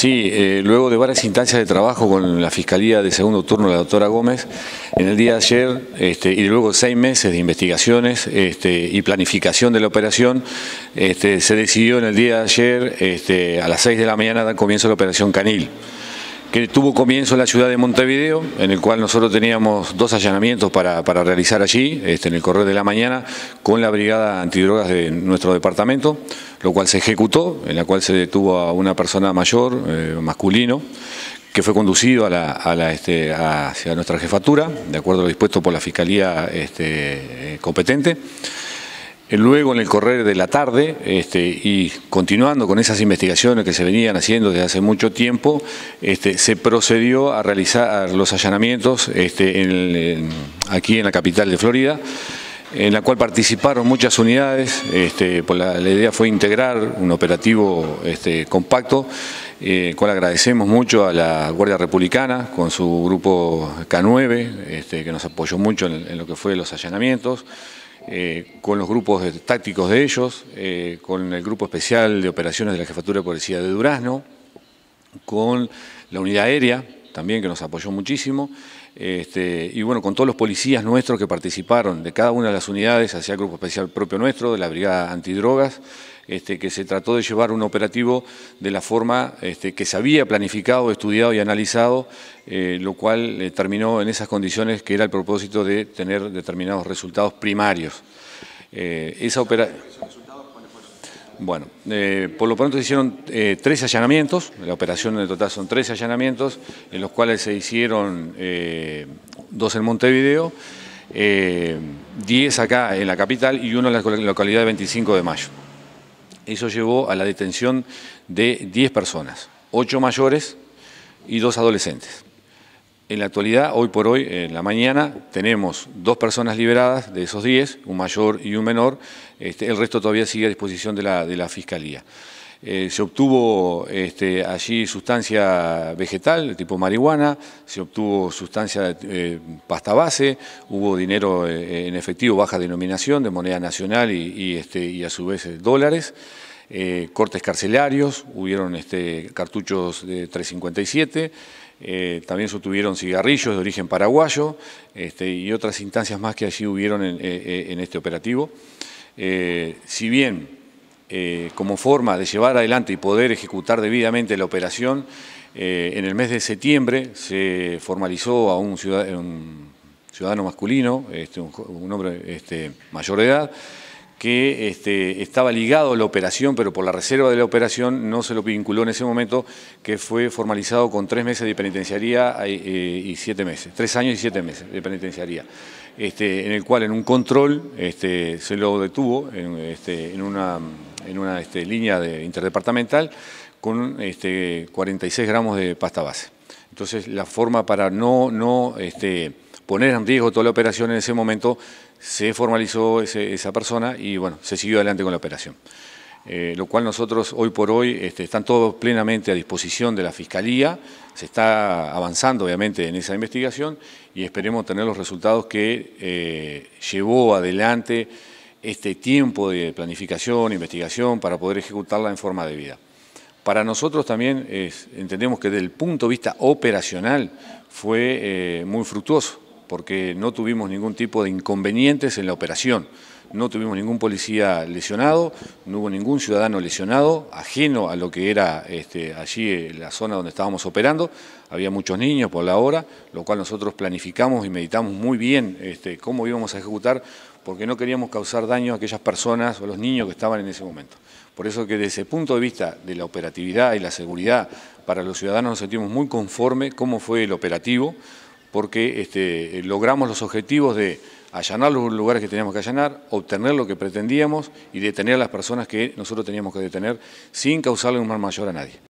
Sí, eh, luego de varias instancias de trabajo con la Fiscalía de Segundo Turno, de la doctora Gómez, en el día de ayer, este, y luego seis meses de investigaciones este, y planificación de la operación, este, se decidió en el día de ayer, a las seis de la mañana, dar comienzo a la operación Canil que tuvo comienzo en la ciudad de Montevideo, en el cual nosotros teníamos dos allanamientos para, realizar allí, en el correo de la mañana, con la brigada antidrogas de nuestro departamento lo cual se ejecutó, en la cual se detuvo a una persona mayor, eh, masculino, que fue conducido a la, este, hacia nuestra jefatura, de acuerdo a lo dispuesto por la Fiscalía este, eh, competente. Eh, luego, en el correr de la tarde, este, y continuando con esas investigaciones que se venían haciendo desde hace mucho tiempo, se procedió a realizar los allanamientos aquí en la capital de Florida, en la cual participaron muchas unidades, este, pues la, idea fue integrar un operativo este, compacto, eh, cual agradecemos mucho a la Guardia Republicana con su grupo K9, este, que nos apoyó mucho en, lo que fue los allanamientos, eh, con los grupos tácticos de ellos, eh, con el grupo especial de operaciones de la Jefatura de Policía de Durazno, con la unidad aérea también que nos apoyó muchísimo, este, y bueno, con todos los policías nuestros que participaron de cada una de las unidades, hacia el Grupo Especial propio nuestro, de la Brigada Antidrogas, este, que se trató de llevar un operativo de la forma este, que se había planificado, estudiado y analizado, eh, lo cual eh, terminó en esas condiciones que era el propósito de tener determinados resultados primarios. Eh, esa operación bueno, eh, por lo pronto se hicieron eh, tres allanamientos, la operación en total son tres allanamientos, en los cuales se hicieron eh, dos en Montevideo, diez acá en la capital y uno en la localidad de 25 de mayo. Eso llevó a la detención de 10 personas, ocho mayores y dos adolescentes. En la actualidad, hoy por hoy, en la mañana, tenemos dos personas liberadas de esos 10, un mayor y un menor. Este, el resto todavía sigue a disposición de la, Fiscalía. Eh, se obtuvo este, allí sustancia vegetal, tipo marihuana, se obtuvo sustancia eh, pasta base, hubo dinero eh, en efectivo, baja denominación, de moneda nacional y, y este, a su vez dólares. cortes carcelarios, hubieron cartuchos de 357 eh, también sostuvieron cigarrillos de origen paraguayo este, y otras instancias más que allí hubieron en, eh, eh, este operativo. si bien como forma de llevar adelante y poder ejecutar debidamente la operación, en el mes de septiembre se formalizó a un, un ciudadano masculino, este, un, hombre este, mayor de edad, que este, estaba ligado a la operación, pero por la reserva de la operación no se lo vinculó en ese momento, que fue formalizado con tres meses de penitenciaría eh, eh, y siete meses, tres años y siete meses de penitenciaría, este, en el cual en un control este, se lo detuvo en, en una, en una línea de, interdepartamental con 46 gramos de pasta base. Entonces la forma para no... no poner en riesgo toda la operación en ese momento, se formalizó esa persona y bueno, se siguió adelante con la operación. Eh, lo cual nosotros hoy por hoy este, están todos plenamente a disposición de la Fiscalía, se está avanzando obviamente en esa investigación y esperemos tener los resultados que eh, llevó adelante este tiempo de planificación, investigación, para poder ejecutarla en forma debida. Para nosotros también entendemos que desde el punto de vista operacional fue eh, muy fructuoso porque no tuvimos ningún tipo de inconvenientes en la operación. No tuvimos ningún policía lesionado, no hubo ningún ciudadano lesionado, ajeno a lo que era este, allí eh, la zona donde estábamos operando. Había muchos niños por la hora, lo cual nosotros planificamos y meditamos muy bien este, cómo íbamos a ejecutar, porque no queríamos causar daño a aquellas personas o a los niños que estaban en ese momento. Por eso que desde el punto de vista de la operatividad y la seguridad para los ciudadanos nos sentimos muy conforme cómo fue el operativo, porque este, logramos los objetivos de allanar los lugares que teníamos que allanar, obtener lo que pretendíamos y detener a las personas que nosotros teníamos que detener sin causarle un mal mayor a nadie.